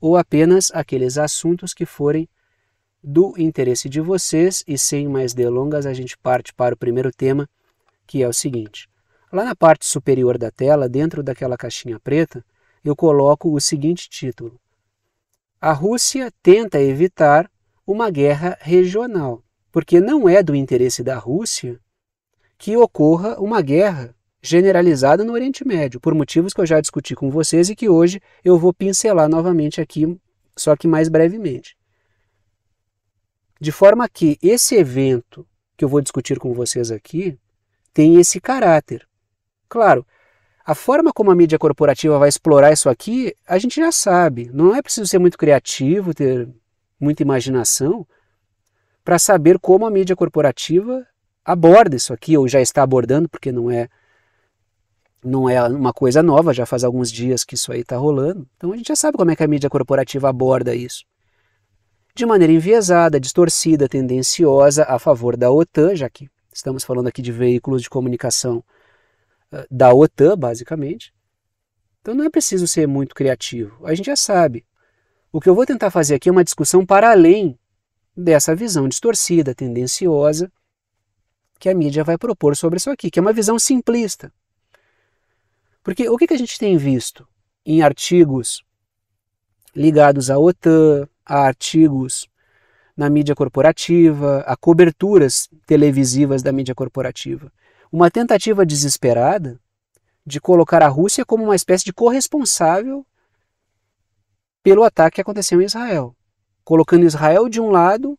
ou apenas aqueles assuntos que forem do interesse de vocês. E sem mais delongas, a gente parte para o primeiro tema, que é o seguinte. Lá na parte superior da tela, dentro daquela caixinha preta, eu coloco o seguinte título: A Rússia tenta evitar uma guerra regional, porque não é do interesse da Rússia que ocorra uma guerra generalizada no Oriente Médio, por motivos que eu já discuti com vocês e que hoje eu vou pincelar novamente aqui, só que mais brevemente. De forma que esse evento que eu vou discutir com vocês aqui tem esse caráter. Claro, a forma como a mídia corporativa vai explorar isso aqui, a gente já sabe. Não é preciso ser muito criativo, ter muita imaginação para saber como a mídia corporativa aborda isso aqui, ou já está abordando, porque não é não é uma coisa nova, já faz alguns dias que isso aí está rolando. Então a gente já sabe como é que a mídia corporativa aborda isso. De maneira enviesada, distorcida, tendenciosa a favor da OTAN, já que estamos falando aqui de veículos de comunicação ah, da OTAN, basicamente. Então não é preciso ser muito criativo, a gente já sabe. O que eu vou tentar fazer aqui é uma discussão para além dessa visão distorcida, tendenciosa, que a mídia vai propor sobre isso aqui, que é uma visão simplista. Porque o que, a gente tem visto em artigos ligados à OTAN, a artigos na mídia corporativa, a coberturas televisivas da mídia corporativa? Uma tentativa desesperada de colocar a Rússia como uma espécie de corresponsável pelo ataque que aconteceu em Israel, colocando Israel de um lado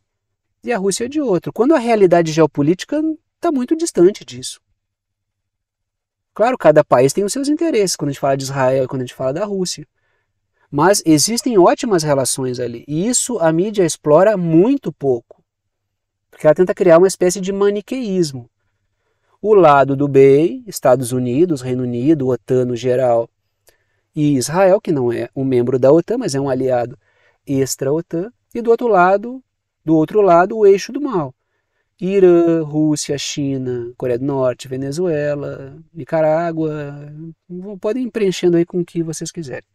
e a Rússia de outro, quando a realidade geopolítica está muito distante disso. Claro, cada país tem os seus interesses, quando a gente fala de Israel, quando a gente fala da Rússia. Mas existem ótimas relações ali, e isso a mídia explora muito pouco. Porque ela tenta criar uma espécie de maniqueísmo. O lado do bem, Estados Unidos, Reino Unido, OTAN no geral, e Israel, que não é um membro da OTAN, mas é um aliado extra-OTAN, e do outro lado, do outro lado, o eixo do mal. Irã, Rússia, China, Coreia do Norte, Venezuela, Nicarágua, podem preenchendo aí com o que vocês quiserem.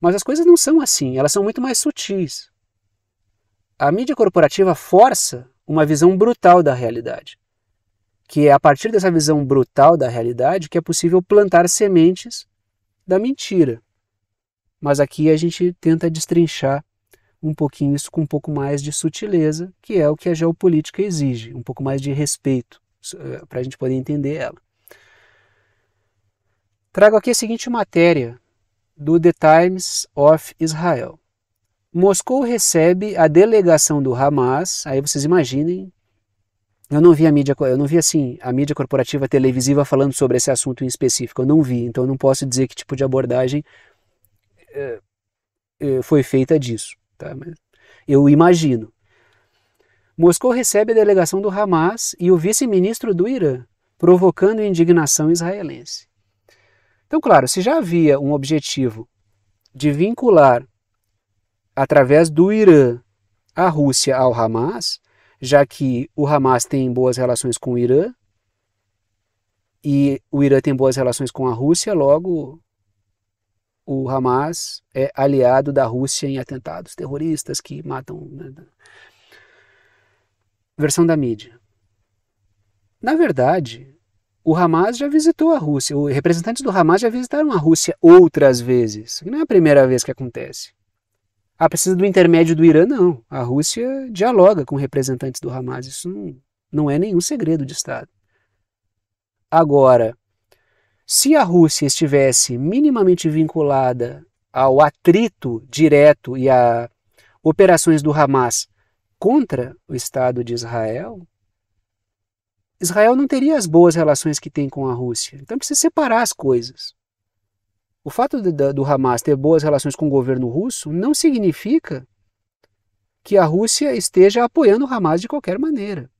Mas as coisas não são assim, elas são muito mais sutis. A mídia corporativa força uma visão brutal da realidade, que é a partir dessa visão brutal da realidade que é possível plantar sementes da mentira. Mas aqui a gente tenta destrinchar um pouquinho isso com um pouco mais de sutileza, que é o que a geopolítica exige, um pouco mais de respeito, eh, para a gente poder entender ela. Trago aqui a seguinte matéria do The Times of Israel. Moscou recebe a delegação do Hamas, aí vocês imaginem, eu não vi a mídia, eu não vi assim a mídia corporativa televisiva falando sobre esse assunto em específico, eu não vi, então eu não posso dizer que tipo de abordagem é, foi feita disso tá? Mas eu imagino. Moscou recebe a delegação do Hamas e o vice-ministro do Irã, provocando indignação israelense. Então, claro, se já havia um objetivo de vincular através do Irã a Rússia ao Hamas, já que o Hamas tem boas relações com o Irã e o Irã tem boas relações com a Rússia, logo o Hamas é aliado da Rússia em atentados terroristas que matam. Né? Versão da mídia. Na verdade, o Hamas já visitou a Rússia, os representantes do Hamas já visitaram a Rússia outras vezes. Não é a primeira vez que acontece. Ah, precisa do intermédio do Irã? Não. A Rússia dialoga com representantes do Hamas. Isso não, não é nenhum segredo de Estado. Agora, se a Rússia estivesse minimamente vinculada ao atrito direto e a operações do Hamas contra o Estado de Israel, Israel não teria as boas relações que tem com a Rússia. Então precisa separar as coisas. O fato do, do Hamas ter boas relações com o governo russo não significa que a Rússia esteja apoiando o Hamas de qualquer maneira.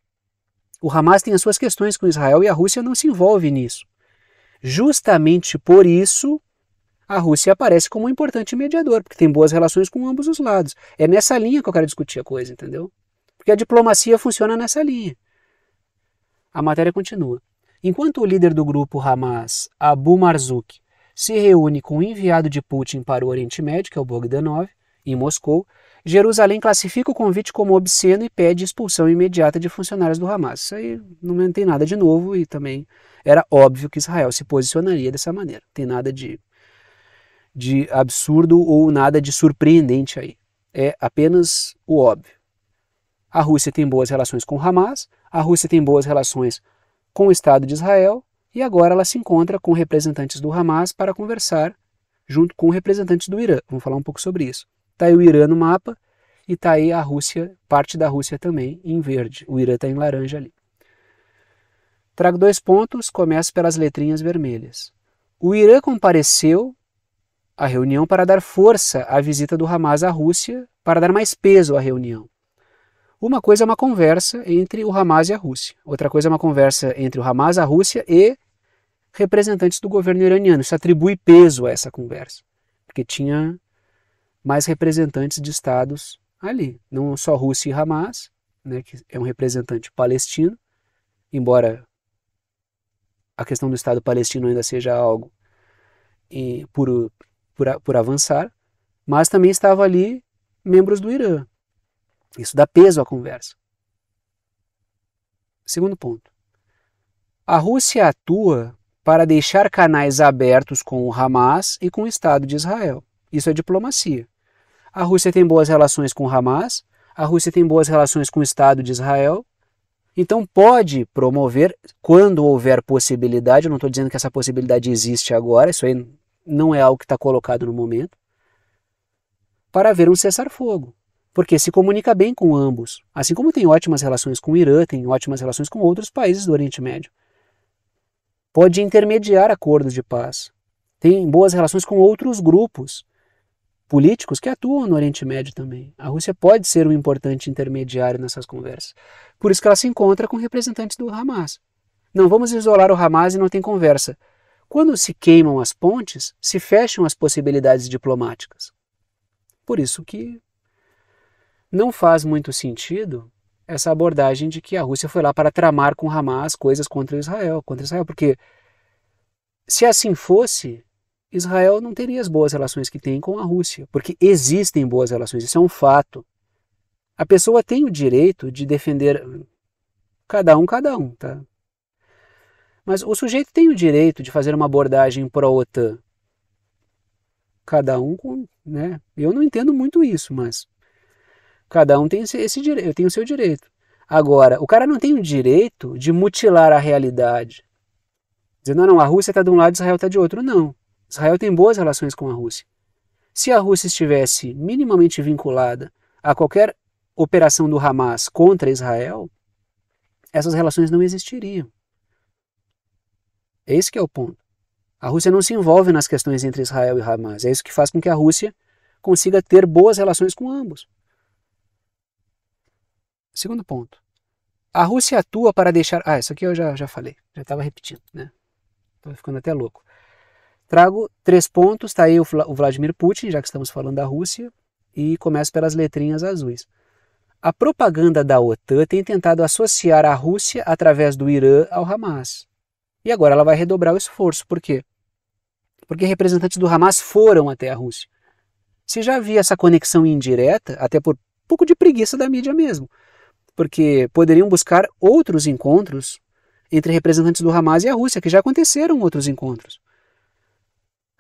O Hamas tem as suas questões com Israel e a Rússia não se envolve nisso. Justamente por isso, a Rússia aparece como um importante mediador, porque tem boas relações com ambos os lados. É nessa linha que eu quero discutir a coisa, entendeu? Porque a diplomacia funciona nessa linha. A matéria continua. Enquanto o líder do grupo Hamas, Abu Marzouk, se reúne com o enviado de Putin para o Oriente Médio, que é o Bogdanov, em Moscou, Jerusalém classifica o convite como obsceno e pede expulsão imediata de funcionários do Hamas. Isso aí não tem nada de novo e também era óbvio que Israel se posicionaria dessa maneira. Não tem nada de, de absurdo ou nada de surpreendente aí. É apenas o óbvio. A Rússia tem boas relações com o Hamas, a Rússia tem boas relações com o Estado de Israel e agora ela se encontra com representantes do Hamas para conversar junto com representantes do Irã. Vamos falar um pouco sobre isso. Está aí o Irã no mapa e está aí a Rússia, parte da Rússia também, em verde. O Irã está em laranja ali. Trago dois pontos, começo pelas letrinhas vermelhas. O Irã compareceu à reunião para dar força à visita do Hamas à Rússia, para dar mais peso à reunião. Uma coisa é uma conversa entre o Hamas e a Rússia, outra coisa é uma conversa entre o Hamas, a Rússia e representantes do governo iraniano. Isso atribui peso a essa conversa, porque tinha mais representantes de estados ali. Não só Rússia e Hamas, né, que é um representante palestino, embora a questão do Estado palestino ainda seja algo por, por, por avançar, mas também estava ali membros do Irã. Isso dá peso à conversa. Segundo ponto. A Rússia atua para deixar canais abertos com o Hamas e com o Estado de Israel. Isso é diplomacia. A Rússia tem boas relações com Hamas, a Rússia tem boas relações com o Estado de Israel. Então pode promover, quando houver possibilidade, eu não estou dizendo que essa possibilidade existe agora, isso aí não é algo que está colocado no momento, para haver um cessar-fogo. Porque se comunica bem com ambos, assim como tem ótimas relações com o Irã, tem ótimas relações com outros países do Oriente Médio. Pode intermediar acordos de paz, tem boas relações com outros grupos, políticos que atuam no Oriente Médio também. A Rússia pode ser um importante intermediário nessas conversas. Por isso que ela se encontra com representantes do Hamas. Não vamos isolar o Hamas e não tem conversa. Quando se queimam as pontes, se fecham as possibilidades diplomáticas. Por isso que não faz muito sentido essa abordagem de que a Rússia foi lá para tramar com o Hamas coisas contra Israel, contra Israel, porque se assim fosse, Israel não teria as boas relações que tem com a Rússia, porque existem boas relações, isso é um fato. A pessoa tem o direito de defender cada um, cada um, tá? Mas o sujeito tem o direito de fazer uma abordagem pró-OTAN. Cada um com, né? Eu não entendo muito isso, mas cada um tem esse, esse direito, tenho o seu direito. Agora, o cara não tem o direito de mutilar a realidade. Dizendo, não, ah, não, a Rússia está de um lado, Israel está de outro. Não. Israel tem boas relações com a Rússia. Se a Rússia estivesse minimamente vinculada a qualquer operação do Hamas contra Israel, essas relações não existiriam. Esse que é o ponto. A Rússia não se envolve nas questões entre Israel e Hamas. É isso que faz com que a Rússia consiga ter boas relações com ambos. Segundo ponto. A Rússia atua para deixar. Ah, isso aqui eu já, já falei, já estava repetindo, né? Estou ficando até louco. Trago três pontos, está aí o, Vladimir Putin, já que estamos falando da Rússia, e começo pelas letrinhas azuis. A propaganda da OTAN tem tentado associar a Rússia através do Irã ao Hamas. E agora ela vai redobrar o esforço. Por quê? Porque representantes do Hamas foram até a Rússia. Se já havia essa conexão indireta, até por um pouco de preguiça da mídia mesmo, porque poderiam buscar outros encontros entre representantes do Hamas e a Rússia, que já aconteceram outros encontros.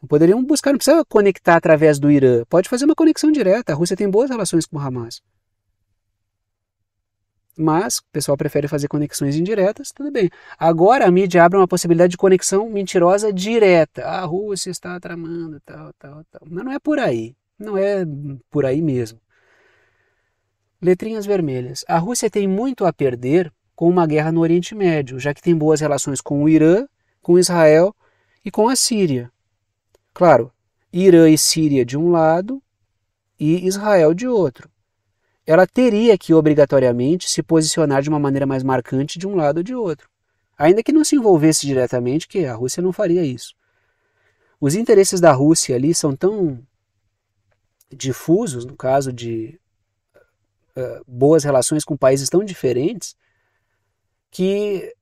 Poderiam buscar, não precisa conectar através do Irã. Pode fazer uma conexão direta. A Rússia tem boas relações com o Hamas. Mas o pessoal prefere fazer conexões indiretas, tudo bem. Agora a mídia abre uma possibilidade de conexão mentirosa direta. A Rússia está tramando, tal, tal, tal. Mas não é por aí. Não é por aí mesmo. Letrinhas vermelhas. A Rússia tem muito a perder com uma guerra no Oriente Médio, já que tem boas relações com o Irã, com Israel e com a Síria. Claro, Irã e Síria de um lado e Israel de outro. Ela teria que obrigatoriamente se posicionar de uma maneira mais marcante de um lado ou de outro, ainda que não se envolvesse diretamente, que a Rússia não faria isso. Os interesses da Rússia ali são tão difusos, no caso de uh, boas relações com países tão diferentes, que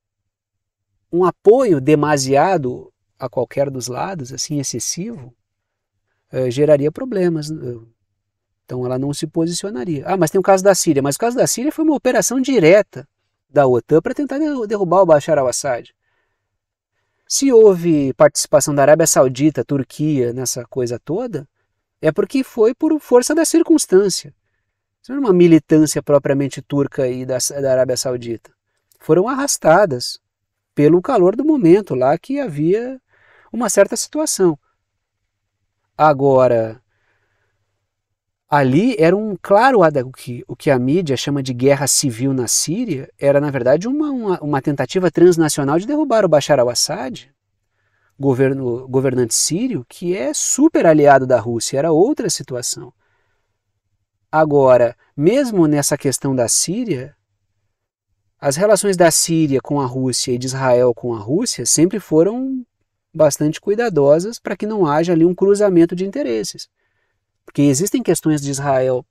um apoio demasiado a qualquer dos lados, assim, excessivo, é, geraria problemas. Né? Então ela não se posicionaria. Ah, mas tem o caso da Síria. Mas o caso da Síria foi uma operação direta da OTAN para tentar derrubar o Bashar al-Assad. Se houve participação da Arábia Saudita, Turquia, nessa coisa toda, é porque foi por força da circunstância. Isso não é uma militância propriamente turca e da, da Arábia Saudita. Foram arrastadas pelo calor do momento lá que havia uma certa situação. Agora, ali era um claro o que, o que a mídia chama de guerra civil na Síria era na verdade uma, uma, uma tentativa transnacional de derrubar o Bashar al-Assad, governo governante sírio que é super aliado da Rússia. Era outra situação. Agora, mesmo nessa questão da Síria, as relações da Síria com a Rússia e de Israel com a Rússia sempre foram bastante cuidadosas para que não haja ali um cruzamento de interesses. Porque existem questões de Israel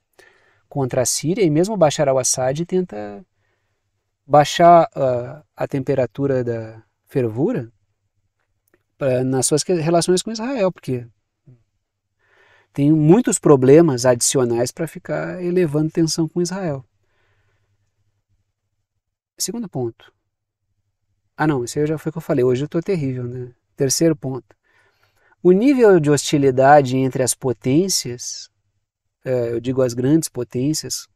contra a Síria e mesmo Bashar al-Assad tenta baixar uh, a temperatura da fervura pra, nas suas relações com Israel, porque tem muitos problemas adicionais para ficar elevando tensão com Israel. Segundo ponto. Ah, não, isso aí já foi o que eu falei. Hoje eu estou terrível, né? Terceiro ponto. O nível de hostilidade entre as potências, é, eu digo as grandes potências,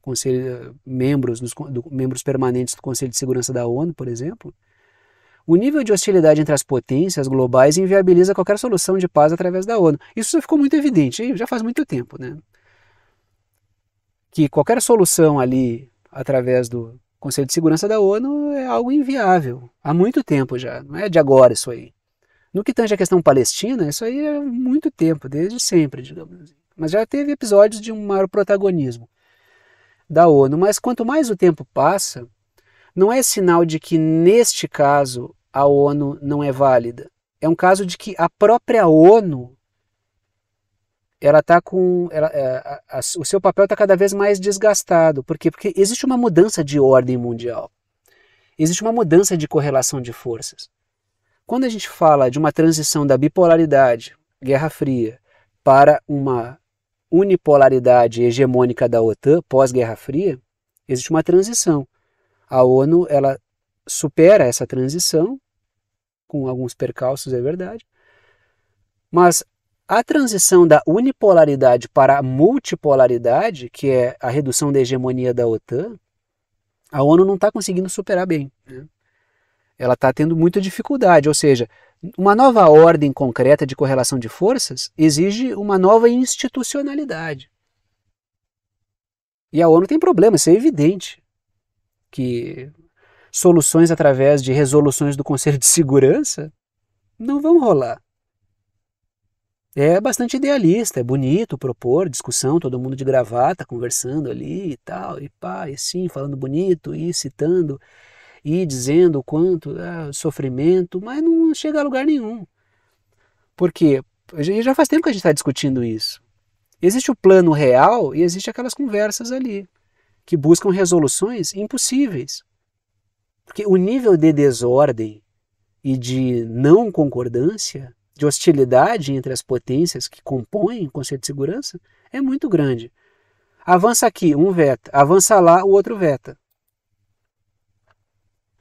conselho, membros, dos, do, membros permanentes do Conselho de Segurança da ONU, por exemplo, o nível de hostilidade entre as potências globais inviabiliza qualquer solução de paz através da ONU. Isso ficou muito evidente, já faz muito tempo, né? Que qualquer solução ali através do, Conselho de Segurança da ONU é algo inviável há muito tempo já, não é de agora isso aí. No que tange à questão palestina, isso aí é muito tempo, desde sempre, digamos assim. Mas já teve episódios de um maior protagonismo da ONU. Mas quanto mais o tempo passa, não é sinal de que, neste caso, a ONU não é válida. É um caso de que a própria ONU ela tá com ela, é, a, a, o seu papel está cada vez mais desgastado por quê porque existe uma mudança de ordem mundial existe uma mudança de correlação de forças quando a gente fala de uma transição da bipolaridade Guerra Fria para uma unipolaridade hegemônica da OTAN pós Guerra Fria existe uma transição a ONU ela supera essa transição com alguns percalços é verdade mas a transição da unipolaridade para a multipolaridade, que é a redução da hegemonia da OTAN, a ONU não está conseguindo superar bem. Né? Ela está tendo muita dificuldade, ou seja, uma nova ordem concreta de correlação de forças exige uma nova institucionalidade. E a ONU tem problema, isso é evidente. Que soluções através de resoluções do Conselho de Segurança não vão rolar é bastante idealista, é bonito propor discussão, todo mundo de gravata conversando ali e tal, e pá, e sim, falando bonito, e citando, e dizendo o quanto, ah, sofrimento, mas não chega a lugar nenhum. Porque já faz tempo que a gente está discutindo isso. Existe o plano real e existe aquelas conversas ali, que buscam resoluções impossíveis. Porque o nível de desordem e de não concordância de hostilidade entre as potências que compõem o Conselho de Segurança é muito grande. Avança aqui, um veta. Avança lá, o outro veta.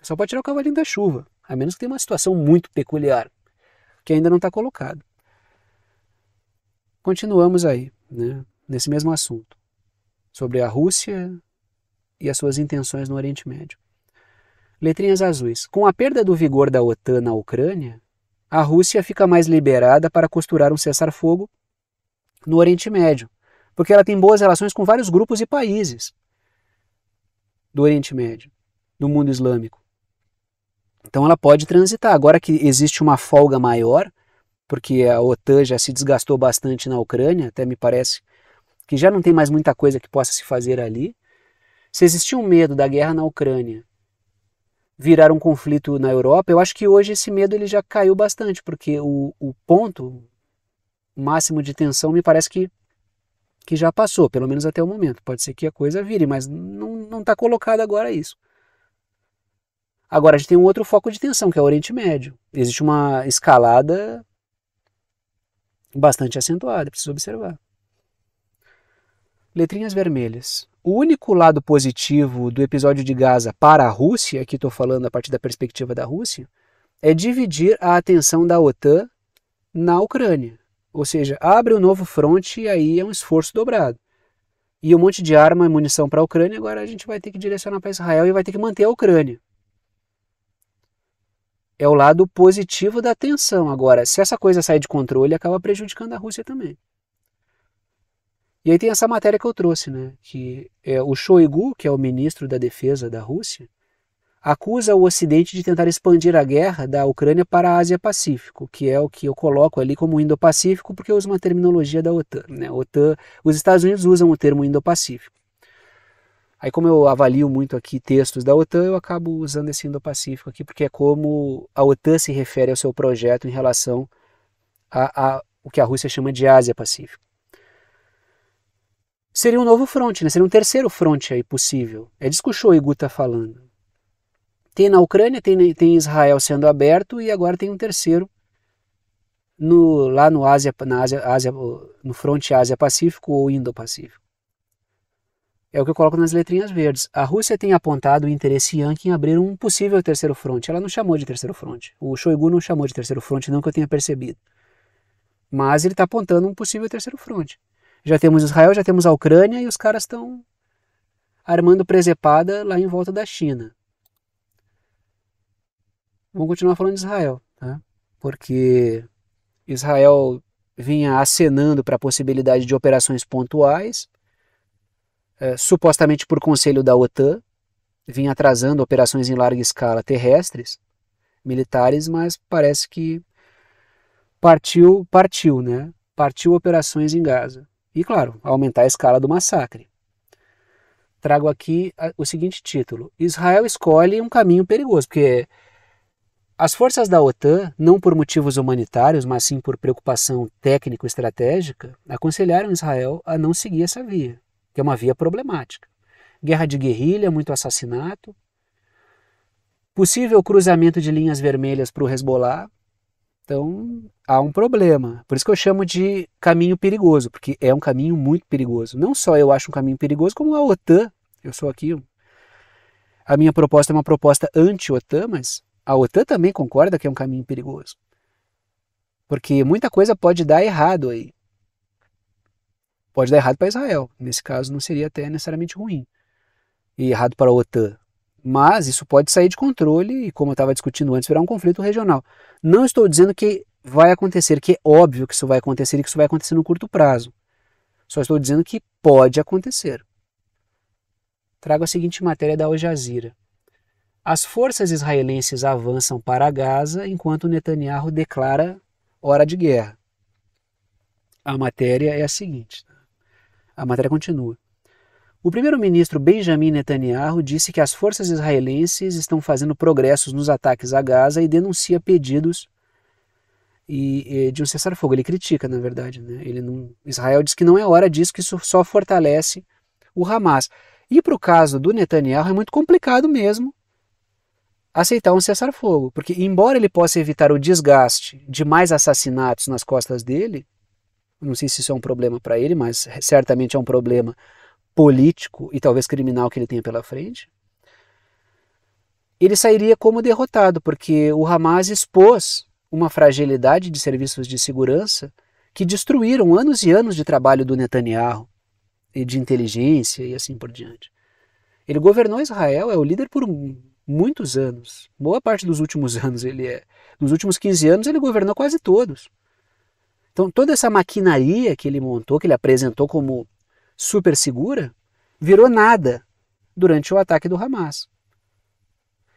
Só pode tirar o cavalinho da chuva, a menos que tenha uma situação muito peculiar, que ainda não está colocado. Continuamos aí, né, nesse mesmo assunto, sobre a Rússia e as suas intenções no Oriente Médio. Letrinhas azuis. Com a perda do vigor da OTAN na Ucrânia, a Rússia fica mais liberada para costurar um cessar-fogo no Oriente Médio, porque ela tem boas relações com vários grupos e países do Oriente Médio, do mundo islâmico. Então ela pode transitar. Agora que existe uma folga maior, porque a OTAN já se desgastou bastante na Ucrânia, até me parece que já não tem mais muita coisa que possa se fazer ali. Se existia um medo da guerra na Ucrânia virar um conflito na Europa, eu acho que hoje esse medo ele já caiu bastante, porque o, o ponto máximo de tensão me parece que, que já passou, pelo menos até o momento. Pode ser que a coisa vire, mas não está colocado agora isso. Agora, a gente tem um outro foco de tensão, que é o Oriente Médio. Existe uma escalada bastante acentuada, precisa observar. Letrinhas vermelhas. O único lado positivo do episódio de Gaza para a Rússia, que estou falando a partir da perspectiva da Rússia, é dividir a atenção da OTAN na Ucrânia. Ou seja, abre um novo fronte e aí é um esforço dobrado. E um monte de arma e munição para a Ucrânia, agora a gente vai ter que direcionar para Israel e vai ter que manter a Ucrânia. É o lado positivo da tensão. Agora, se essa coisa sai de controle, acaba prejudicando a Rússia também. E aí tem essa matéria que eu trouxe, né? Que é, o Shoigu, que é o ministro da Defesa da Rússia, acusa o Ocidente de tentar expandir a guerra da Ucrânia para a Ásia-Pacífico, que é o que eu coloco ali como Indo-Pacífico, porque eu uso uma terminologia da OTAN. Né? OTAN os Estados Unidos usam o termo Indo-Pacífico. Aí, como eu avalio muito aqui textos da OTAN, eu acabo usando esse Indo-Pacífico aqui, porque é como a OTAN se refere ao seu projeto em relação a, a o que a Rússia chama de Ásia-Pacífico seria um novo fronte, né? seria um terceiro fronte aí possível. É disso que o Shoigu está falando. Tem na Ucrânia, tem, tem Israel sendo aberto e agora tem um terceiro no, lá no Ásia, na Ásia, Ásia, no fronte Ásia-Pacífico ou Indo-Pacífico. É o que eu coloco nas letrinhas verdes. A Rússia tem apontado o interesse Yankee em abrir um possível terceiro fronte. Ela não chamou de terceiro fronte. O Shoigu não chamou de terceiro fronte, não que eu tenha percebido. Mas ele está apontando um possível terceiro fronte. Já temos Israel, já temos a Ucrânia e os caras estão armando presepada lá em volta da China. Vamos continuar falando de Israel, tá? porque Israel vinha acenando para a possibilidade de operações pontuais, é, supostamente por conselho da OTAN, vinha atrasando operações em larga escala terrestres, militares, mas parece que partiu, partiu, né? Partiu operações em Gaza. E, claro, aumentar a escala do massacre. Trago aqui ah, o seguinte título: Israel escolhe um caminho perigoso, porque as forças da OTAN, não por motivos humanitários, mas sim por preocupação técnico-estratégica, aconselharam Israel a não seguir essa via, que é uma via problemática. Guerra de guerrilha, muito assassinato, possível cruzamento de linhas vermelhas para o Hezbollah, então há um problema. Por isso que eu chamo de caminho perigoso, porque é um caminho muito perigoso. Não só eu acho um caminho perigoso, como a OTAN. Eu sou aqui. A minha proposta é uma proposta anti-OTAN, mas a OTAN também concorda que é um caminho perigoso. Porque muita coisa pode dar errado aí. Pode dar errado para Israel. Nesse caso, não seria até necessariamente ruim. E errado para a OTAN. Mas isso pode sair de controle e, como eu estava discutindo antes, virar um conflito regional. Não estou dizendo que vai acontecer, que é óbvio que isso vai acontecer e que isso vai acontecer no curto prazo. Só estou dizendo que pode acontecer. Trago a seguinte matéria da Al Jazeera. As forças israelenses avançam para Gaza enquanto Netanyahu declara hora de guerra. A matéria é a seguinte. Tá? A matéria continua. O primeiro-ministro Benjamin Netanyahu disse que as forças israelenses estão fazendo progressos nos ataques a Gaza e denuncia pedidos e, e de um cessar-fogo. Ele critica, na verdade. Né? Ele não, Israel diz que não é hora disso, que isso só fortalece o Hamas. E para o caso do Netanyahu é muito complicado mesmo aceitar um cessar-fogo, porque embora ele possa evitar o desgaste de mais assassinatos nas costas dele, não sei se isso é um problema para ele, mas certamente é um problema político e talvez criminal que ele tenha pela frente, ele sairia como derrotado, porque o Hamas expôs uma fragilidade de serviços de segurança que destruíram anos e anos de trabalho do Netanyahu e de inteligência e assim por diante. Ele governou Israel, é o líder por muitos anos. Boa parte dos últimos anos ele é. Nos últimos 15 anos ele governou quase todos. Então toda essa maquinaria que ele montou, que ele apresentou como super segura, virou nada durante o ataque do Hamas.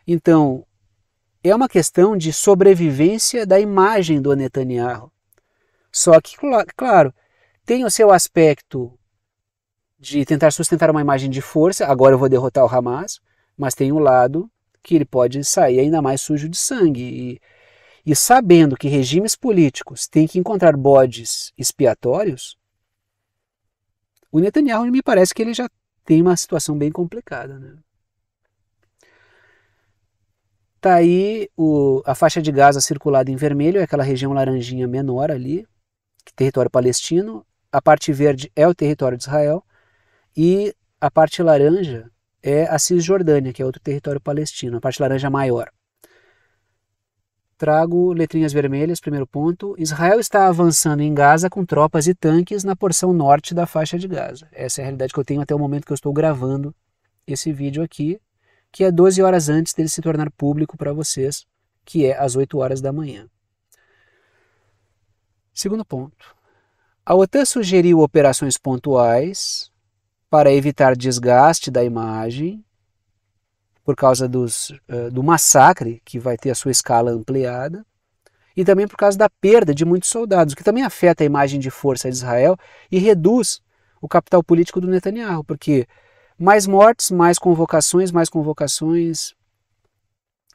Então, é uma questão de sobrevivência da imagem do Netanyahu. Só que, claro, tem o seu aspecto de tentar sustentar uma imagem de força, agora eu vou derrotar o Hamas, mas tem um lado que ele pode sair ainda mais sujo de sangue. E, e sabendo que regimes políticos têm que encontrar bodes expiatórios, o Netanyahu me parece que ele já tem uma situação bem complicada, né? Tá aí o, a faixa de Gaza circulada em vermelho, é aquela região laranjinha menor ali, território palestino. A parte verde é o território de Israel e a parte laranja é a Cisjordânia, que é outro território palestino, a parte laranja maior trago letrinhas vermelhas, primeiro ponto. Israel está avançando em Gaza com tropas e tanques na porção norte da faixa de Gaza. Essa é a realidade que eu tenho até o momento que eu estou gravando esse vídeo aqui, que é 12 horas antes dele se tornar público para vocês, que é às 8 horas da manhã. Segundo ponto. A OTAN sugeriu operações pontuais para evitar desgaste da imagem por causa dos, uh, do massacre, que vai ter a sua escala ampliada, e também por causa da perda de muitos soldados, o que também afeta a imagem de força de Israel e reduz o capital político do Netanyahu, porque mais mortes, mais convocações, mais convocações,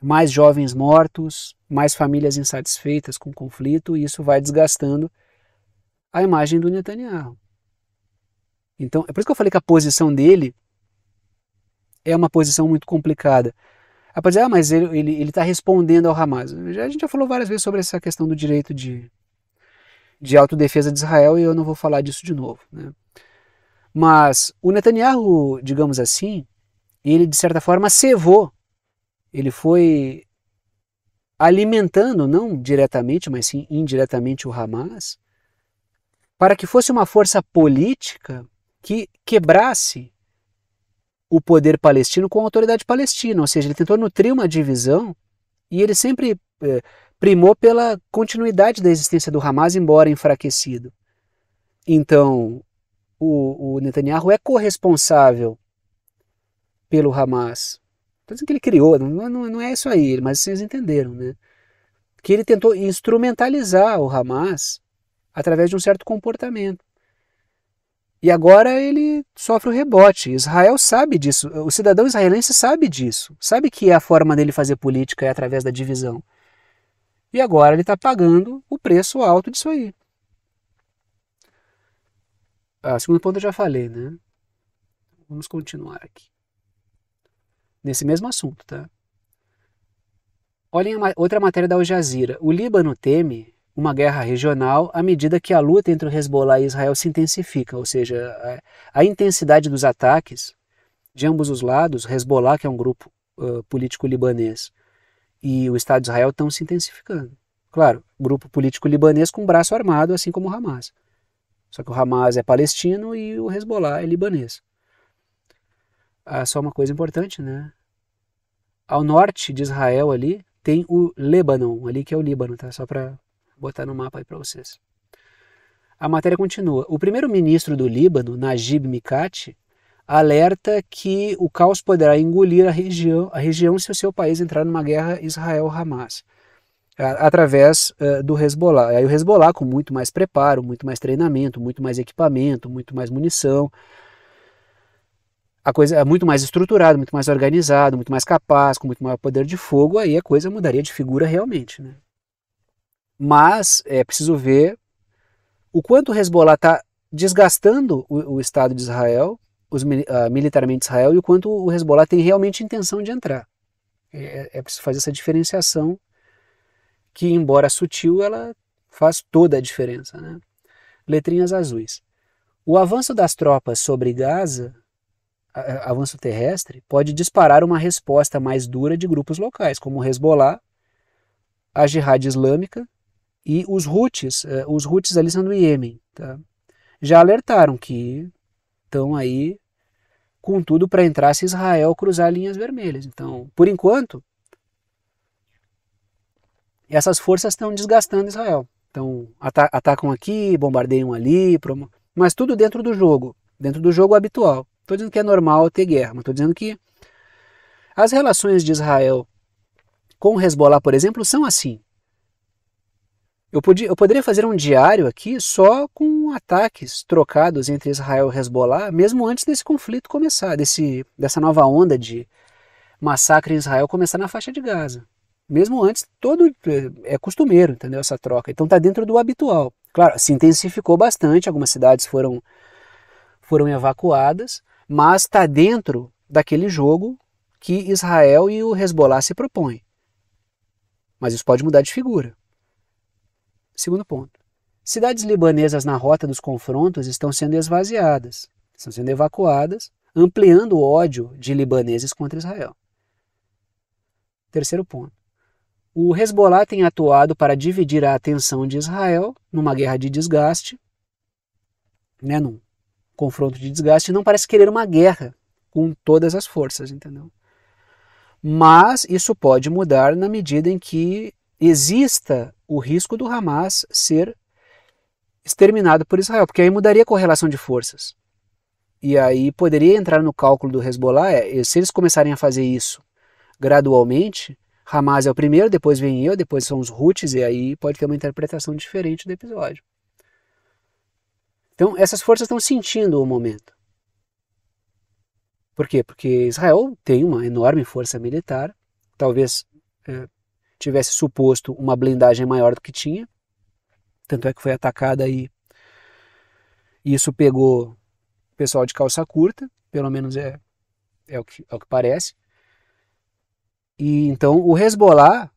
mais jovens mortos, mais famílias insatisfeitas com o conflito, e isso vai desgastando a imagem do Netanyahu. Então, é por isso que eu falei que a posição dele é uma posição muito complicada. Ah, pode dizer, ah, mas ele está respondendo ao Hamas. Já, a gente já falou várias vezes sobre essa questão do direito de, de autodefesa de Israel e eu não vou falar disso de novo. Né? Mas o Netanyahu, digamos assim, ele de certa forma cevou, ele foi alimentando, não diretamente, mas sim indiretamente o Hamas, para que fosse uma força política que quebrasse o poder palestino com a autoridade palestina, ou seja, ele tentou nutrir uma divisão e ele sempre eh, primou pela continuidade da existência do Hamas, embora enfraquecido. Então, o, o Netanyahu é corresponsável pelo Hamas. Estou dizendo que ele criou, não, não, não é isso aí, mas vocês entenderam, né? Que ele tentou instrumentalizar o Hamas através de um certo comportamento. E agora ele sofre o rebote. Israel sabe disso, o cidadão israelense sabe disso, sabe que é a forma dele fazer política é através da divisão. E agora ele está pagando o preço alto disso aí. Ah, segundo ponto eu já falei, né? Vamos continuar aqui. Nesse mesmo assunto, tá? Olhem ma outra matéria da Al Jazeera. O Líbano teme uma guerra regional à medida que a luta entre o Hezbollah e Israel se intensifica, ou seja, a, a intensidade dos ataques de ambos os lados, Hezbollah, que é um grupo uh, político libanês, e o Estado de Israel estão se intensificando. Claro, grupo político libanês com braço armado, assim como o Hamas. Só que o Hamas é palestino e o Hezbollah é libanês. Ah, só uma coisa importante, né? Ao norte de Israel ali tem o Líbano, ali que é o Líbano, tá? Só para Vou botar no mapa aí para vocês. A matéria continua. O primeiro-ministro do Líbano, Najib Mikati, alerta que o caos poderá engolir a região, a região se o seu país entrar numa guerra Israel-Hamas, através uh, do Hezbollah. Aí o Hezbollah, com muito mais preparo, muito mais treinamento, muito mais equipamento, muito mais munição, a coisa é muito mais estruturado, muito mais organizado, muito mais capaz, com muito maior poder de fogo, aí a coisa mudaria de figura realmente, né? mas é preciso ver o quanto o Hezbollah está desgastando o, o, Estado de Israel, os, uh, militarmente Israel, e o quanto o Hezbollah tem realmente intenção de entrar. É, é, é, preciso fazer essa diferenciação que, embora sutil, ela faz toda a diferença. Né? Letrinhas azuis. O avanço das tropas sobre Gaza, avanço terrestre, pode disparar uma resposta mais dura de grupos locais, como o Hezbollah, a Jihad Islâmica e os Houthis, é, os Houthis ali são do Iêmen, tá? já alertaram que estão aí com tudo para entrar se Israel cruzar linhas vermelhas. Então, por enquanto, essas forças estão desgastando Israel. Então, atacam aqui, bombardeiam ali, mas tudo dentro do jogo, dentro do jogo habitual. Estou dizendo que é normal ter guerra, mas estou dizendo que as relações de Israel com o Hezbollah, por exemplo, são assim. Eu, podia, eu poderia fazer um diário aqui só com ataques trocados entre Israel e Hezbollah, mesmo antes desse conflito começar, desse, dessa nova onda de massacre em Israel começar na faixa de Gaza. Mesmo antes, todo é, é costumeiro, entendeu? Essa troca. Então está dentro do habitual. Claro, se intensificou bastante, algumas cidades foram, foram evacuadas, mas está dentro daquele jogo que Israel e o Hezbollah se propõem. Mas isso pode mudar de figura. Segundo ponto. Cidades libanesas na rota dos confrontos estão sendo esvaziadas, estão sendo evacuadas, ampliando o ódio de libaneses contra Israel. Terceiro ponto. O Hezbollah tem atuado para dividir a atenção de Israel numa guerra de desgaste, né, num confronto de desgaste, não parece querer uma guerra com todas as forças, entendeu? Mas isso pode mudar na medida em que exista o risco do Hamas ser exterminado por Israel, porque aí mudaria a correlação de forças. E aí poderia entrar no cálculo do Hezbollah, é, se eles começarem a fazer isso gradualmente, Hamas é o primeiro, depois vem eu, depois são os Houthis, e aí pode ter uma interpretação diferente do episódio. Então, essas forças estão sentindo o momento. Por quê? Porque Israel tem uma enorme força militar, talvez é, tivesse suposto uma blindagem maior do que tinha. Tanto é que foi atacada aí. E isso pegou o pessoal de calça curta, pelo menos é, é, o, que, é o que parece. E então o Hezbollah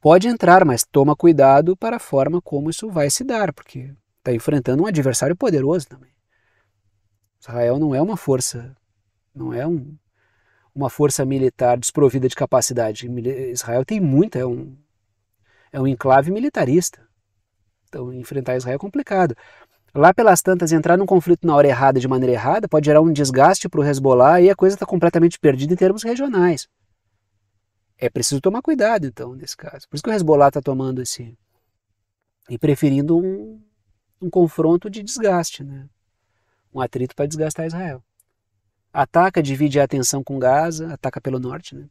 pode entrar, mas toma cuidado para a forma como isso vai se dar, porque está enfrentando um adversário poderoso também. Israel não é uma força, não é um, uma força militar desprovida de capacidade. Israel tem muita, é um, é um enclave militarista. Então, enfrentar Israel é complicado. Lá pelas tantas, entrar num conflito na hora errada, de maneira errada, pode gerar um desgaste para o Hezbollah e a coisa está completamente perdida em termos regionais. É preciso tomar cuidado, então, nesse caso. Por isso que o Hezbollah está tomando esse. e preferindo um, um confronto de desgaste, né? um atrito para desgastar Israel ataca, divide a atenção com Gaza, ataca pelo norte, né?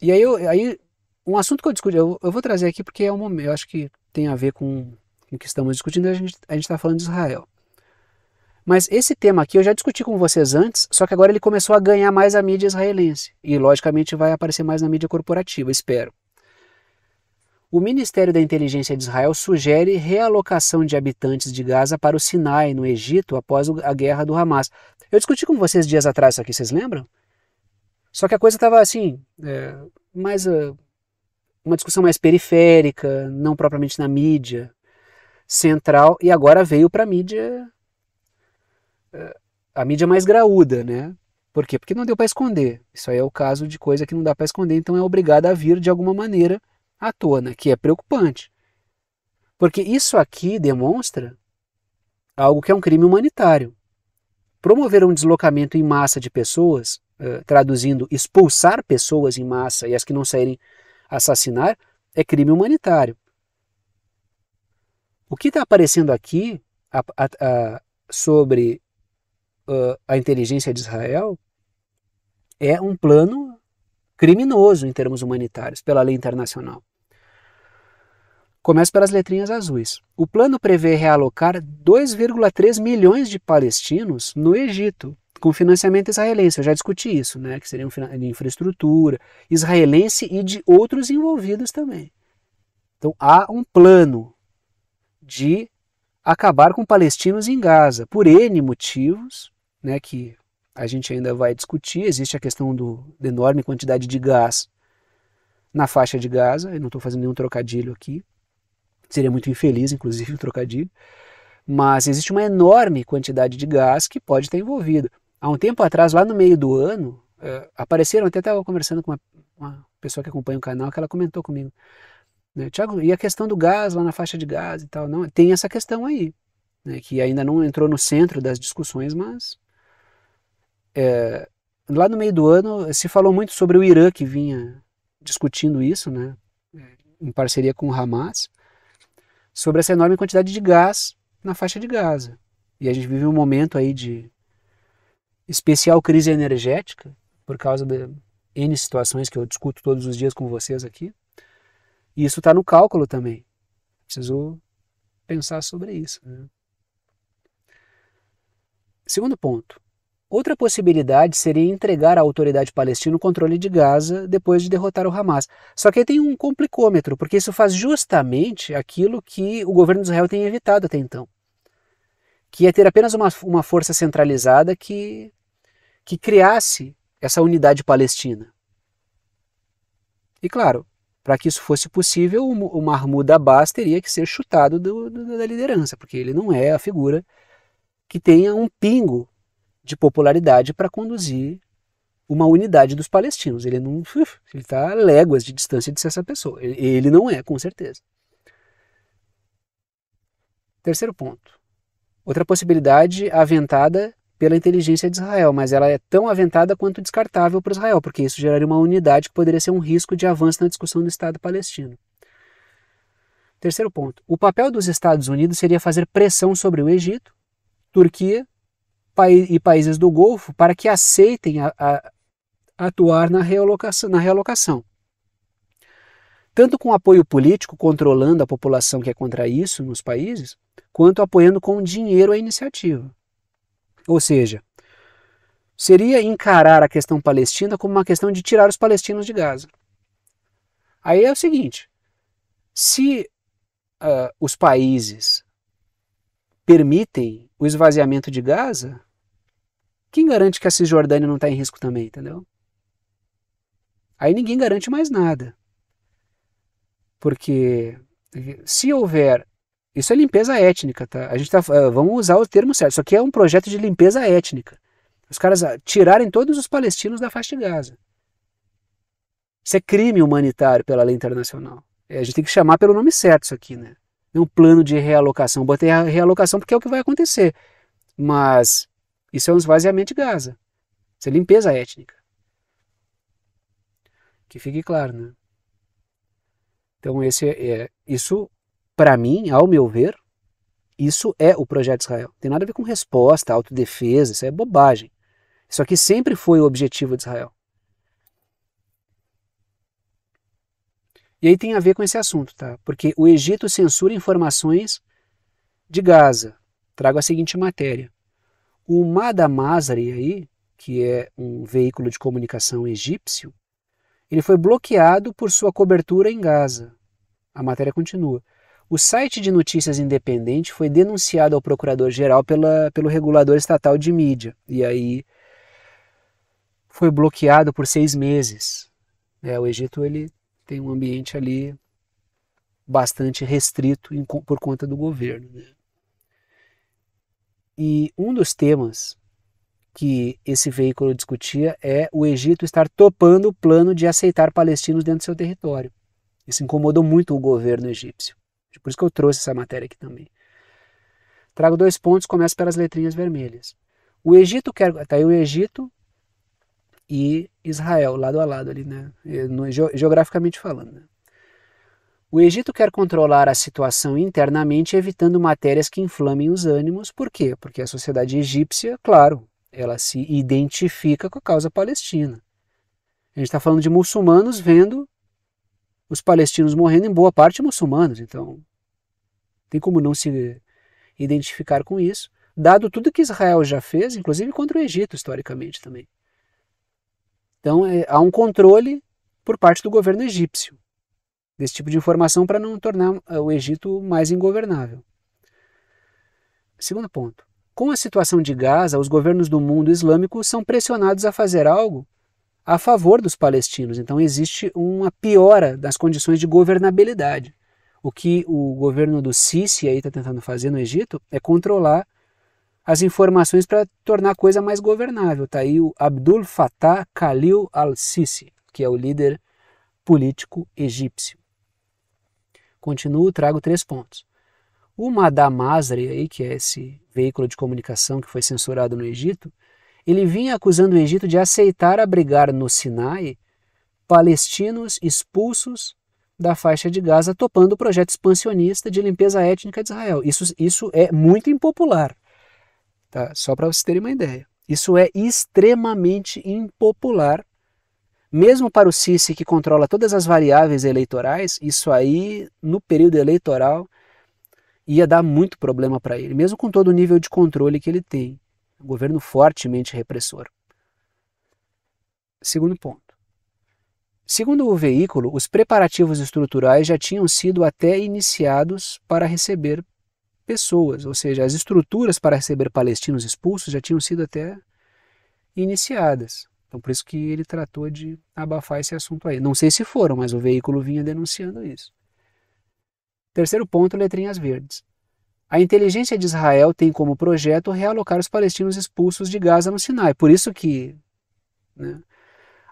E aí, eu, aí um assunto que eu discuti, eu, eu vou trazer aqui porque é um eu acho que tem a ver com, com o que estamos discutindo, a gente a está falando de Israel. Mas esse tema aqui eu já discuti com vocês antes, só que agora ele começou a ganhar mais a mídia israelense. E logicamente vai aparecer mais na mídia corporativa, espero o Ministério da Inteligência de Israel sugere realocação de habitantes de Gaza para o Sinai, no Egito, após a guerra do Hamas. Eu discuti com vocês dias atrás isso aqui, vocês lembram? Só que a coisa estava assim, é, mais uh, uma discussão mais periférica, não propriamente na mídia central, e agora veio para a mídia, uh, a mídia mais graúda, né? Por quê? Porque não deu para esconder. Isso aí é o caso de coisa que não dá para esconder, então é obrigada a vir de alguma maneira à tona, né, que é preocupante. Porque isso aqui demonstra algo que é um crime humanitário. Promover um deslocamento em massa de pessoas, eh, traduzindo, expulsar pessoas em massa e as que não saírem assassinar, é crime humanitário. O que está aparecendo aqui a, a, a, sobre ah, a inteligência de Israel é um plano criminoso em termos humanitários, pela lei internacional. Começo pelas letrinhas azuis. O plano prevê realocar 2,3 milhões de palestinos no Egito, com financiamento israelense. Eu já discuti isso, né? Que seria um de infraestrutura israelense e de outros envolvidos também. Então há um plano de acabar com palestinos em Gaza, por N motivos, né? Que a gente ainda vai discutir. Existe a questão do, da enorme quantidade de gás na faixa de Gaza, eu não estou fazendo nenhum trocadilho aqui, Seria muito infeliz, inclusive, um trocadilho. Mas existe uma enorme quantidade de gás que pode estar envolvido. Há um tempo atrás, lá no meio do ano, é, apareceram, até estava conversando com uma, uma, pessoa que acompanha o canal, que ela comentou comigo. Né, Tiago, e a questão do gás lá na faixa de gás e tal? Não, tem essa questão aí, né, que ainda não entrou no centro das discussões, mas é, lá no meio do ano se falou muito sobre o Irã que vinha discutindo isso, né, em parceria com o Hamas sobre essa enorme quantidade de gás na faixa de Gaza. E a gente vive um momento aí de especial crise energética, por causa de N situações que eu discuto todos os dias com vocês aqui. E isso está no cálculo também. Preciso pensar sobre isso. Né? Segundo ponto, Outra possibilidade seria entregar à autoridade palestina o controle de Gaza depois de derrotar o Hamas. Só que aí tem um complicômetro, porque isso faz justamente aquilo que o governo de Israel tem evitado até então, que é ter apenas uma, uma força centralizada que, que criasse essa unidade palestina. E claro, para que isso fosse possível, o Mahmoud Abbas teria que ser chutado do, do, da liderança, porque ele não é a figura que tenha um pingo de popularidade para conduzir uma unidade dos palestinos. Ele não, ele está léguas de distância de ser essa pessoa. ele não é, com certeza. Terceiro ponto. Outra possibilidade aventada pela inteligência de Israel, mas ela é tão aventada quanto descartável para Israel, porque isso geraria uma unidade que poderia ser um risco de avanço na discussão do Estado palestino. Terceiro ponto: o papel dos Estados Unidos seria fazer pressão sobre o Egito, Turquia e países do Golfo para que aceitem a, a, atuar na realocação, na realocação. Tanto com apoio político, controlando a população que é contra isso nos países, quanto apoiando com dinheiro a iniciativa. Ou seja, seria encarar a questão palestina como uma questão de tirar os palestinos de Gaza. Aí é o seguinte: se uh, os países permitem o esvaziamento de Gaza, quem garante que a Cisjordânia não está em risco também, entendeu? Aí ninguém garante mais nada. Porque se houver. Isso é limpeza étnica, tá? A gente tá. Eh, vamos usar o termo certo. Isso aqui é um projeto de limpeza étnica. Os caras ah, tirarem todos os palestinos da faixa de Gaza. Isso é crime humanitário pela lei internacional. A gente tem que chamar pelo nome certo isso aqui, né? um plano de realocação. Botei a realocação porque é o que vai acontecer. Mas isso é um esvaziamento de Gaza. Isso é limpeza étnica. Que fique claro, né? Então esse é, é isso para mim, ao meu ver, isso é o projeto Israel. Não tem nada a ver com resposta, autodefesa, isso é bobagem. Isso aqui sempre foi o objetivo de Israel. E aí tem a ver com esse assunto, tá? Porque o Egito censura informações de Gaza. Trago a seguinte matéria. O Mada Masri aí, que é um veículo de comunicação egípcio, ele foi bloqueado por sua cobertura em Gaza. A matéria continua. O site de notícias independente foi denunciado ao procurador-geral pelo regulador estatal de mídia. E aí foi bloqueado por seis meses. É, o Egito ele tem um ambiente ali bastante restrito em, por conta do governo. Né? E um dos temas que esse veículo discutia é o Egito estar topando o plano de aceitar palestinos dentro do seu território. Isso incomodou muito o governo egípcio. Por isso que eu trouxe essa matéria aqui também. Trago dois pontos, começo pelas letrinhas vermelhas. O Egito quer. Tá aí o Egito e Israel, lado a lado ali, né? geograficamente falando. Né? O Egito quer controlar a situação internamente, evitando matérias que inflamem os ânimos. Por quê? Porque a sociedade egípcia, claro, ela se identifica com a causa palestina. A gente está falando de muçulmanos vendo os palestinos morrendo, em boa parte muçulmanos, então tem como não se identificar com isso, dado tudo que Israel já fez, inclusive contra o Egito, historicamente também. Então é, há um controle por parte do governo egípcio desse tipo de informação para não tornar eh, o Egito mais ingovernável. Segundo ponto. Com a situação de Gaza, os governos do mundo islâmico são pressionados a fazer algo a favor dos palestinos. Então existe uma piora das condições de governabilidade. O que o governo do Sisi aí está tentando fazer no Egito é controlar as informações para tornar a coisa mais governável. Está aí o Abdul Fattah Khalil al-Sisi, que é o líder político egípcio. Continuo, trago três pontos. O da Masri, aí, que é esse veículo de comunicação que foi censurado no Egito, ele vinha acusando o Egito de aceitar abrigar no Sinai palestinos expulsos da faixa de Gaza, topando o projeto expansionista de limpeza étnica de Israel. Isso, isso é muito impopular. Tá? Só para vocês terem uma ideia. Isso é extremamente impopular. Mesmo para o CICE, que controla todas as variáveis eleitorais, isso aí, no período eleitoral, ia dar muito problema para ele, mesmo com todo o nível de controle que ele tem. Um governo fortemente repressor. Segundo ponto. Segundo o veículo, os preparativos estruturais já tinham sido até iniciados para receber pessoas, ou seja, as estruturas para receber palestinos expulsos já tinham sido até iniciadas. Então, por isso que ele tratou de abafar esse assunto aí. Não sei se foram, mas o veículo vinha denunciando isso. Terceiro ponto, letrinhas verdes. A inteligência de Israel tem como projeto realocar os palestinos expulsos de Gaza no Sinai. Por isso que né,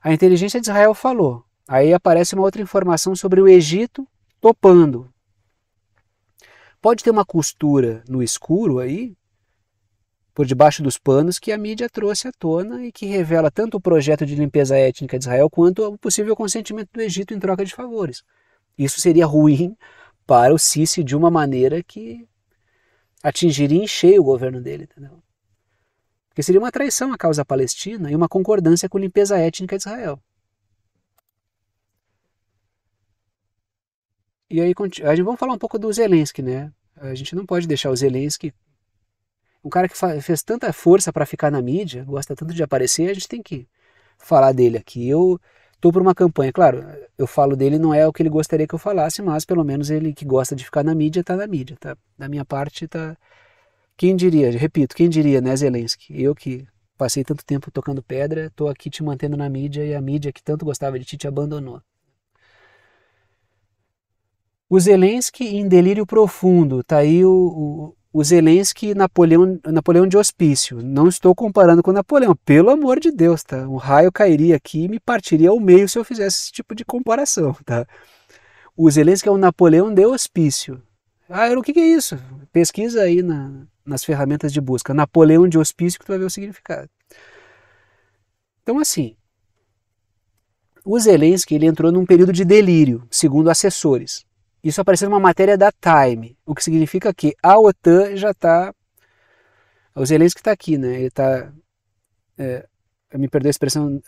a inteligência de Israel falou. Aí aparece uma outra informação sobre o Egito topando. Pode ter uma costura no escuro aí, por debaixo dos panos, que a mídia trouxe à tona e que revela tanto o projeto de limpeza étnica de Israel quanto o possível consentimento do Egito em troca de favores. Isso seria ruim para o Sisi de uma maneira que atingiria em cheio o governo dele, entendeu? Porque seria uma traição à causa palestina e uma concordância com a limpeza étnica de Israel. E aí a gente, vamos falar um pouco do Zelensky, né? A gente não pode deixar o Zelensky, um cara que fez tanta força para ficar na mídia, gosta tanto de aparecer, a gente tem que falar dele aqui. Eu estou por uma campanha, claro, eu falo dele não é o que ele gostaria que eu falasse, mas pelo menos ele que gosta de ficar na mídia está na mídia, tá? Da minha parte tá. Quem diria? Repito, quem diria, né, Zelensky? Eu que passei tanto tempo tocando pedra, estou aqui te mantendo na mídia e a mídia que tanto gostava de ti te abandonou. O Zelensky em delírio profundo, tá aí o, o, o Zelensky Napoleão, Napoleão de hospício. Não estou comparando com Napoleão, pelo amor de Deus, tá? Um raio cairia aqui e me partiria ao meio se eu fizesse esse tipo de comparação, tá? O Zelensky é um Napoleão de hospício. Ah, o que, que é isso? Pesquisa aí na, nas ferramentas de busca. Napoleão de hospício que tu vai ver o significado. Então, assim, o Zelensky ele entrou num período de delírio, segundo assessores. Isso apareceu numa matéria da Time, o que significa que a OTAN já está. O Zelensky está aqui, né? Ele está. É, me perdoe a expressão,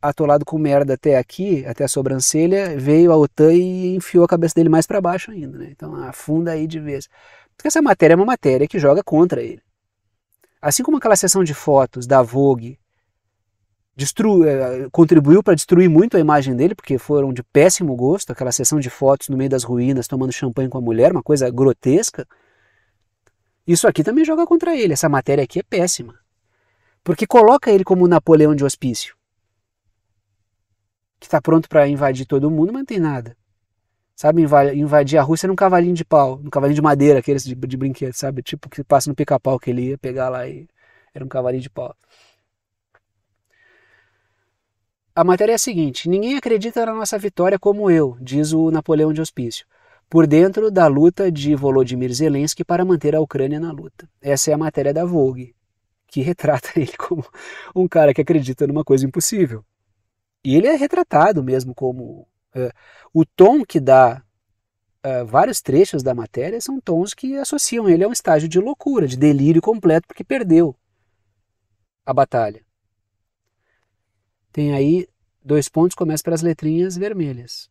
atolado com merda até aqui, até a sobrancelha, veio a OTAN e enfiou a cabeça dele mais para baixo ainda, né? Então afunda aí de vez. Porque essa matéria é uma matéria que joga contra ele. Assim como aquela sessão de fotos da Vogue destru... Eh, contribuiu para destruir muito a imagem dele, porque foram de péssimo gosto, aquela sessão de fotos no meio das ruínas, tomando champanhe com a mulher, uma coisa grotesca. Isso aqui também joga contra ele, essa matéria aqui é péssima. Porque coloca ele como Napoleão de hospício, que está pronto para invadir todo mundo, mas não tem nada. Sabe, invadir a Rússia num cavalinho de pau, num cavalinho de madeira, aqueles de, de brinquedo, sabe? Tipo que passa no pica-pau que ele ia pegar lá e era um cavalinho de pau. A matéria é a seguinte: ninguém acredita na nossa vitória como eu, diz o Napoleão de Hospício, por dentro da luta de Volodymyr Zelensky para manter a Ucrânia na luta. Essa é a matéria da Vogue, que retrata ele como um cara que acredita numa coisa impossível. E ele é retratado mesmo como. Uh, o tom que dá Uh, vários trechos da matéria são tons que associam ele a um estágio de loucura, de delírio completo, porque perdeu a batalha. Tem aí dois pontos, começa pelas letrinhas vermelhas.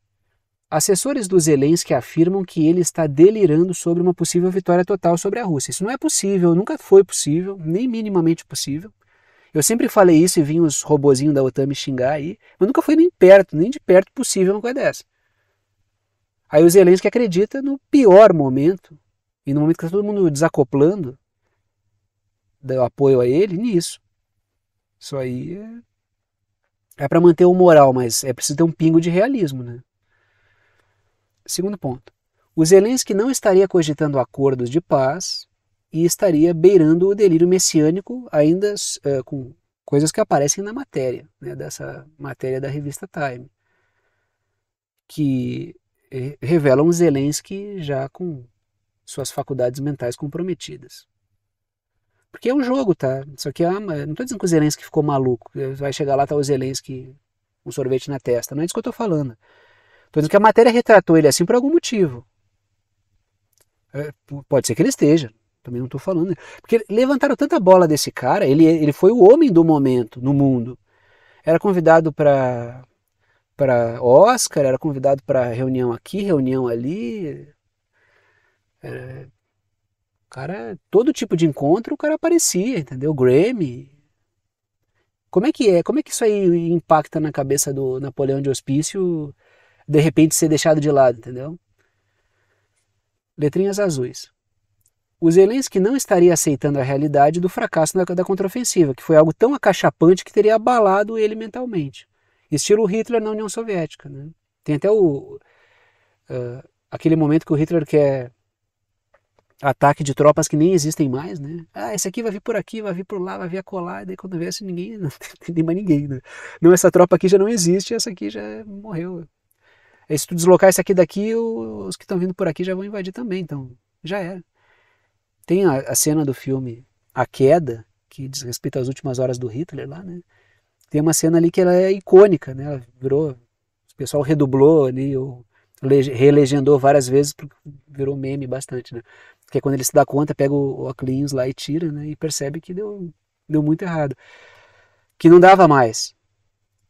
Assessores do Zelensky afirmam que ele está delirando sobre uma possível vitória total sobre a Rússia. Isso não é possível, nunca foi possível, nem minimamente possível. Eu sempre falei isso e vim os robozinhos da OTAN me xingar aí, mas nunca foi nem perto, nem de perto possível uma coisa dessa. Aí o Zelensky acredita no pior momento, e no momento que está todo mundo desacoplando deu apoio a ele, nisso. Isso aí é é para manter o moral, mas é preciso ter um pingo de realismo, né? Segundo ponto. O Zelensky não estaria cogitando acordos de paz e estaria beirando o delírio messiânico, ainda uh, com coisas que aparecem na matéria, né, dessa matéria da revista Time, que eh, revelam um Zelensky já com suas faculdades mentais comprometidas. Porque é um jogo, tá? só que ah, Não tô dizendo que o Zelensky ficou maluco. Vai chegar lá, tá o Zelensky um sorvete na testa. Não é disso que eu tô falando. Tô dizendo que a matéria retratou ele assim por algum motivo. É, pode ser que ele esteja. Também não tô falando. Porque levantaram tanta bola desse cara. Ele, ele foi o homem do momento no mundo. Era convidado para para Oscar, era convidado para reunião aqui, reunião ali. Era cara, todo tipo de encontro o cara aparecia, entendeu? Grammy. Como é que é? Como é que isso aí impacta na cabeça do Napoleão de Hospício, de repente ser deixado de lado, entendeu? Letrinhas azuis. O Zelensky não estaria aceitando a realidade do fracasso da, da contraofensiva, que foi algo tão acachapante que teria abalado ele mentalmente. Estilo Hitler na União Soviética. Né? Tem até o, uh, aquele momento que o Hitler quer ataque de tropas que nem existem mais, né? Ah, esse aqui vai vir por aqui, vai vir por lá, vai vir acolá, e daí quando vê assim, ninguém, não tem, mais ninguém, né? Não, essa tropa aqui já não existe, essa aqui já morreu. Aí se tu deslocar esse aqui daqui, os que estão vindo por aqui já vão invadir também, então já era. Tem a, a cena do filme A Queda, que diz respeito às últimas horas do Hitler lá, né? Tem uma cena ali que ela é icônica, né? Ela virou, o pessoal redublou ali, ou reelegendou várias vezes, porque virou meme bastante, né? Porque quando ele se dá conta, pega o óculos lá e tira, né? E percebe que deu, deu muito errado. Que não dava mais.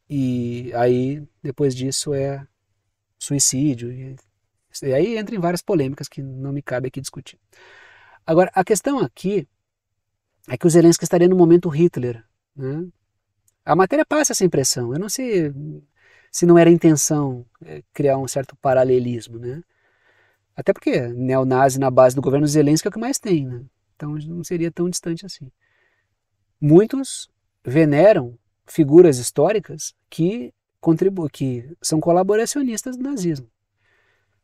E aí, depois disso, é suicídio. E, e aí entra em várias polêmicas que não me cabe aqui discutir. Agora, a questão aqui é que o Zelensky estaria no momento Hitler, né? A matéria passa essa impressão. Eu não sei se não era a intenção é, criar um certo paralelismo, né? Até porque neonazi na base do governo Zelensky é o que mais tem, né? Então não seria tão distante assim. Muitos veneram figuras históricas que que são colaboracionistas do nazismo.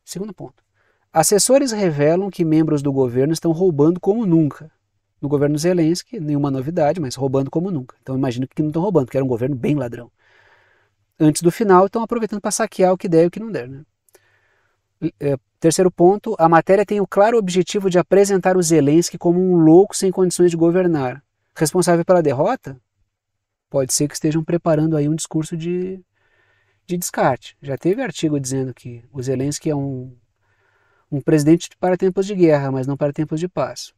Segundo ponto. Assessores revelam que membros do governo estão roubando como nunca. No governo Zelensky, nenhuma novidade, mas roubando como nunca. Então imagino que não estão roubando, porque era um governo bem ladrão antes do final, estão aproveitando para saquear o que der e o que não der. Né? É, terceiro ponto, a matéria tem o claro objetivo de apresentar o Zelensky como um louco sem condições de governar. Responsável pela derrota? Pode ser que estejam preparando aí um discurso de, de descarte. Já teve artigo dizendo que o Zelensky é um, um presidente para tempos de guerra, mas não para tempos de paz.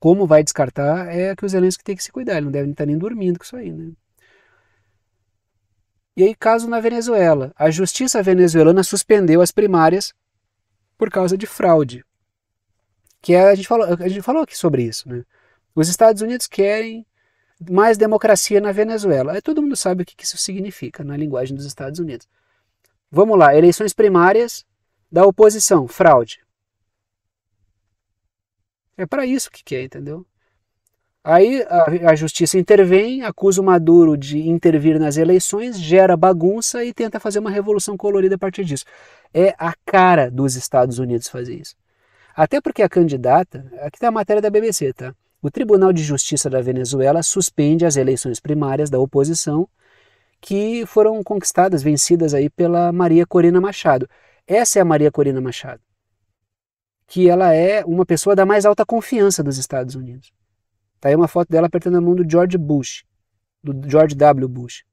Como vai descartar é que o Zelensky tem que se cuidar, ele não deve estar nem dormindo com isso aí, né? E aí, caso na Venezuela, a justiça venezuelana suspendeu as primárias por causa de fraude. Que é, a, gente falou, a gente falou aqui sobre isso. Né? Os Estados Unidos querem mais democracia na Venezuela. Aí todo mundo sabe o que isso significa na linguagem dos Estados Unidos. Vamos lá, eleições primárias da oposição, fraude. É para isso que quer, entendeu? Aí a, a, justiça intervém, acusa o Maduro de intervir nas eleições, gera bagunça e tenta fazer uma revolução colorida a partir disso. É a cara dos Estados Unidos fazer isso. Até porque a candidata, aqui está a matéria da BBC, tá? O Tribunal de Justiça da Venezuela suspende as eleições primárias da oposição que foram conquistadas, vencidas aí pela Maria Corina Machado. Essa é a Maria Corina Machado, que ela é uma pessoa da mais alta confiança dos Estados Unidos. Tá aí uma foto dela apertando a mão do George Bush, do George W. Bush.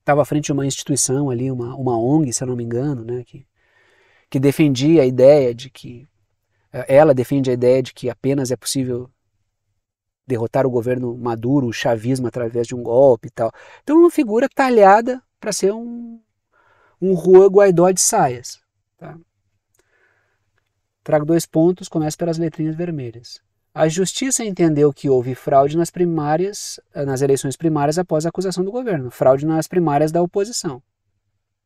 Estava à frente de uma instituição ali, uma, uma ONG, se eu não me engano, né, que, que defendia a ideia de que. É, ela defende a ideia de que apenas é possível derrotar o governo Maduro, o chavismo, através de um golpe e tal. Então, uma figura talhada para ser um, um Juan Guaidó de saias. Tá? Trago dois pontos, começo pelas letrinhas vermelhas. A justiça entendeu que houve fraude nas primárias, eh, nas eleições primárias após a acusação do governo, fraude nas primárias da oposição.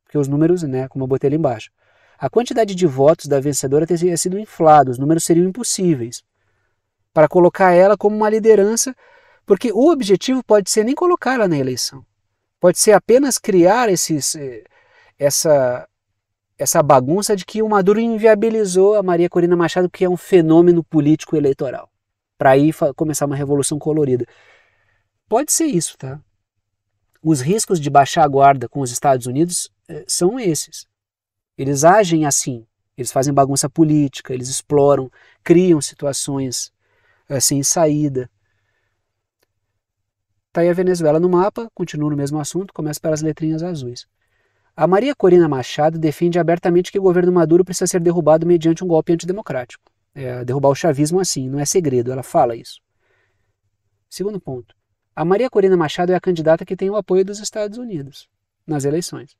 Porque os números, né, como eu botei ali embaixo, a quantidade de votos da vencedora teria sido inflada, os números seriam impossíveis para colocar ela como uma liderança, porque o objetivo pode ser nem colocá-la na eleição. Pode ser apenas criar esses, eh, essa essa bagunça de que o Maduro inviabilizou a Maria Corina Machado, que é um fenômeno político eleitoral para aí começar uma revolução colorida. Pode ser isso, tá? Os riscos de baixar a guarda com os Estados Unidos eh, são esses. Eles agem assim, eles fazem bagunça política, eles exploram, criam situações eh, sem saída. Tá aí a Venezuela no mapa, continua no mesmo assunto, começa pelas letrinhas azuis. A Maria Corina Machado defende abertamente que o governo Maduro precisa ser derrubado mediante um golpe antidemocrático é, derrubar o chavismo assim, não é segredo, ela fala isso. Segundo ponto, a Maria Corina Machado é a candidata que tem o apoio dos Estados Unidos nas eleições.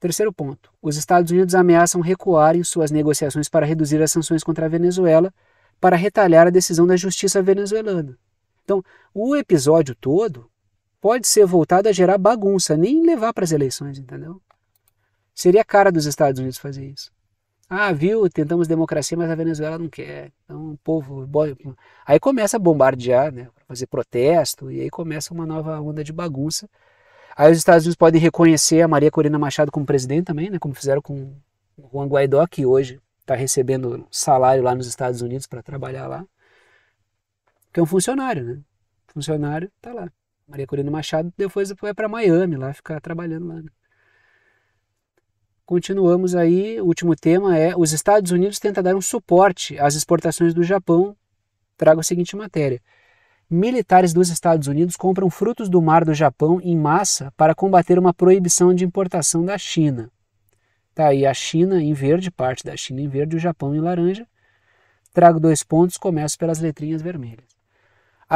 Terceiro ponto, os Estados Unidos ameaçam recuar em suas negociações para reduzir as sanções contra a Venezuela para retalhar a decisão da justiça venezuelana. Então, o episódio todo pode ser voltado a gerar bagunça, nem levar para as eleições, entendeu? Seria a cara dos Estados Unidos fazer isso. Ah, viu, tentamos democracia, mas a Venezuela não quer. Então o povo. Aí começa a bombardear, né? Fazer protesto, e aí começa uma nova onda de bagunça. Aí os Estados Unidos podem reconhecer a Maria Corina Machado como presidente também, né? Como fizeram com o Juan Guaidó, que hoje está recebendo salário lá nos Estados Unidos para trabalhar lá. Que é um funcionário, né? Funcionário tá lá. Maria Corina Machado depois vai para Miami lá ficar trabalhando lá. Né? Continuamos aí, o último tema é: os Estados Unidos tenta dar um suporte às exportações do Japão. Trago a seguinte matéria. Militares dos Estados Unidos compram frutos do mar do Japão em massa para combater uma proibição de importação da China. Tá aí a China em verde, parte da China em verde, o Japão em laranja. Trago dois pontos, começo pelas letrinhas vermelhas.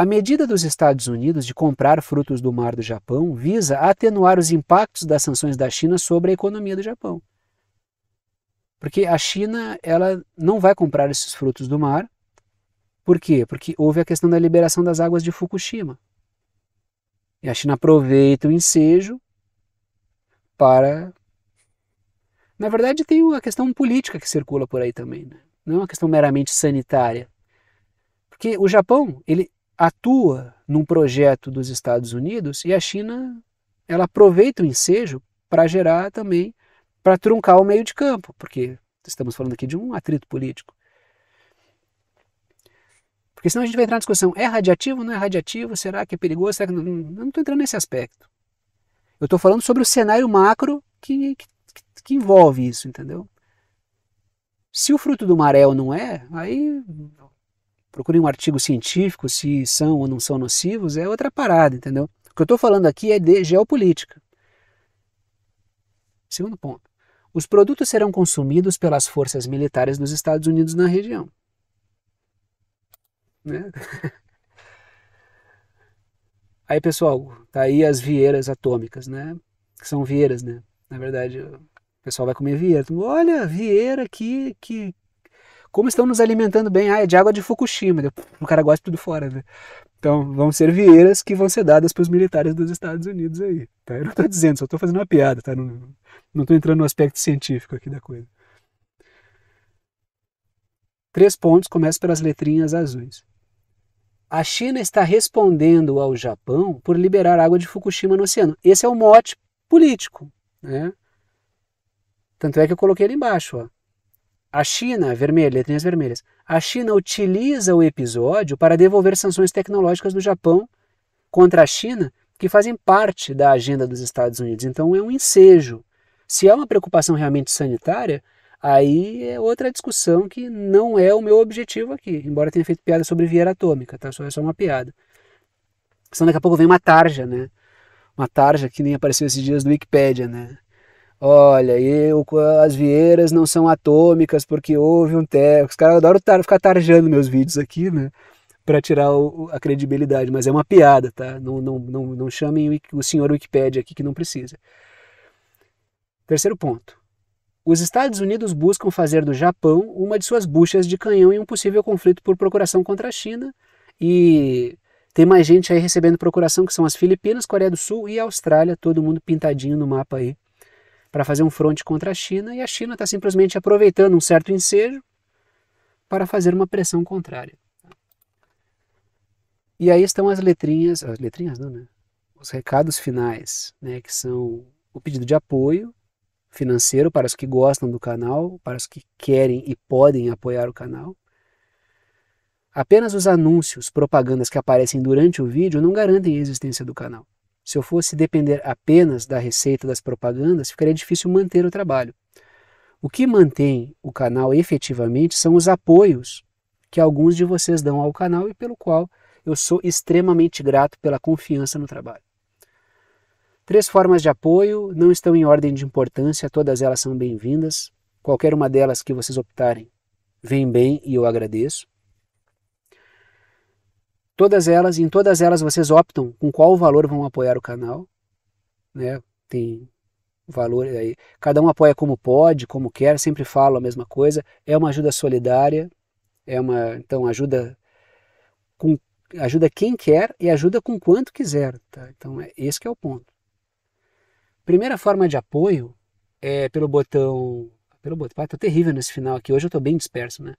A medida dos Estados Unidos de comprar frutos do mar do Japão visa atenuar os impactos das sanções da China sobre a economia do Japão. Porque a China ela não vai comprar esses frutos do mar. Por quê? Porque houve a questão da liberação das águas de Fukushima. E a China aproveita o ensejo para. Na verdade, tem uma questão política que circula por aí também, né? não é uma questão meramente sanitária. Porque o Japão, ele atua num projeto dos Estados Unidos e a China ela aproveita o ensejo para gerar também, para truncar o meio de campo, porque estamos falando aqui de um atrito político. Porque senão a gente vai entrar na discussão, é radiativo, não é radiativo, será que é perigoso, será que não... Eu não estou entrando nesse aspecto. Eu estou falando sobre o cenário macro que, que, que envolve isso, entendeu? Se o fruto do maré não é, aí procurem um artigo científico se são ou não são nocivos, é outra parada, entendeu? O que eu estou falando aqui é de geopolítica. Segundo ponto. Os produtos serão consumidos pelas forças militares dos Estados Unidos na região. Né? Aí, pessoal, tá aí as vieiras atômicas, né? Que são vieiras, né? Na verdade, o pessoal vai comer vieira. Olha, vieira que, que, como estão nos alimentando bem. Ah, é de água de Fukushima. O cara gosta de tudo fora, né? Então, vão ser vieiras que vão ser dadas para os militares dos Estados Unidos aí. Tá? Eu não estou dizendo, só estou fazendo uma piada, tá? Não estou entrando no aspecto científico aqui da coisa. Três pontos, começa pelas letrinhas azuis. A China está respondendo ao Japão por liberar água de Fukushima no oceano. Esse é o mote político, né? Tanto é que eu coloquei ali embaixo, ó. A China, vermelha, letrinhas vermelhas, a China utiliza o episódio para devolver sanções tecnológicas do Japão contra a China que fazem parte da agenda dos Estados Unidos. Então é um ensejo. Se é uma preocupação realmente sanitária, aí é outra discussão que não é o meu objetivo aqui, embora tenha feito piada sobre vieira atômica, tá? Só é só uma piada. Senão daqui a pouco vem uma tarja, né? Uma tarja que nem apareceu esses dias do Wikipedia, né? Olha, eu, as vieiras não são atômicas porque houve um té. Os caras adoram tar, ficar tarjando meus vídeos aqui, né? Para tirar o, a credibilidade, mas é uma piada, tá? Não, não, não, não chamem o senhor Wikipedia aqui que não precisa. Terceiro ponto. Os Estados Unidos buscam fazer do Japão uma de suas buchas de canhão em um possível conflito por procuração contra a China. E tem mais gente aí recebendo procuração, que são as Filipinas, Coreia do Sul e Austrália, todo mundo pintadinho no mapa aí para fazer um fronte contra a China e a China está simplesmente aproveitando um certo ensejo para fazer uma pressão contrária. E aí estão as letrinhas, as letrinhas não, né? Os recados finais, né, que são o pedido de apoio financeiro para os que gostam do canal, para os que querem e podem apoiar o canal. Apenas os anúncios, propagandas que aparecem durante o vídeo não garantem a existência do canal. Se eu fosse depender apenas da receita das propagandas, ficaria difícil manter o trabalho. O que mantém o canal efetivamente são os apoios que alguns de vocês dão ao canal e pelo qual eu sou extremamente grato pela confiança no trabalho. Três formas de apoio não estão em ordem de importância, todas elas são bem-vindas. Qualquer uma delas que vocês optarem vem bem e eu agradeço. Todas elas, em todas elas vocês optam com qual valor vão apoiar o canal, né? Tem valor aí. Cada um apoia como pode, como quer, sempre falo a mesma coisa. É uma ajuda solidária, é uma, então ajuda com ajuda quem quer e ajuda com quanto quiser, tá? Então é esse que é o ponto. Primeira forma de apoio é pelo botão, pelo botão, ah, tô tá terrível nesse final aqui, hoje eu tô bem disperso, né?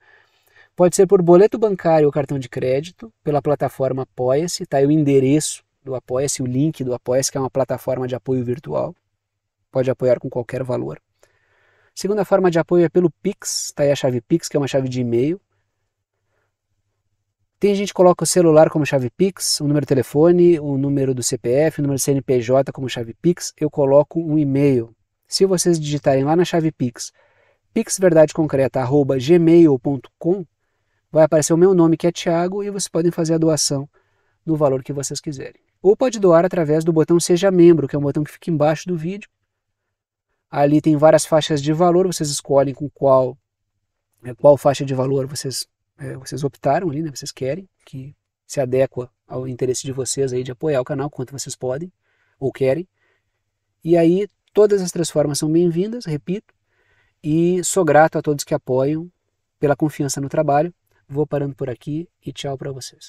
Pode ser por boleto bancário ou cartão de crédito, pela plataforma Apoia-se, tá aí o endereço do Apoia-se, o link do Apoia-se, que é uma plataforma de apoio virtual. Pode apoiar com qualquer valor. Segunda forma de apoio é pelo Pix, tá aí a chave Pix, que é uma chave de e-mail. Tem gente que coloca o celular como chave Pix, o número de telefone, o número do CPF, o número do CNPJ como chave Pix. Eu coloco um e-mail. Se vocês digitarem lá na chave Pix, pixverdadeconcreta.gmail.com, vai aparecer o meu nome, que é Tiago, e vocês podem fazer a doação no valor que vocês quiserem. Ou pode doar através do botão Seja Membro, que é um botão que fica embaixo do vídeo. Ali tem várias faixas de valor, vocês escolhem com qual, é, qual faixa de valor vocês, é, vocês optaram ali, né? Vocês querem, que se adequa ao interesse de vocês aí de apoiar o canal quanto vocês podem ou querem. E aí todas as três formas são bem-vindas, repito, e sou grato a todos que apoiam pela confiança no trabalho. Vou parando por aqui e tchau para vocês.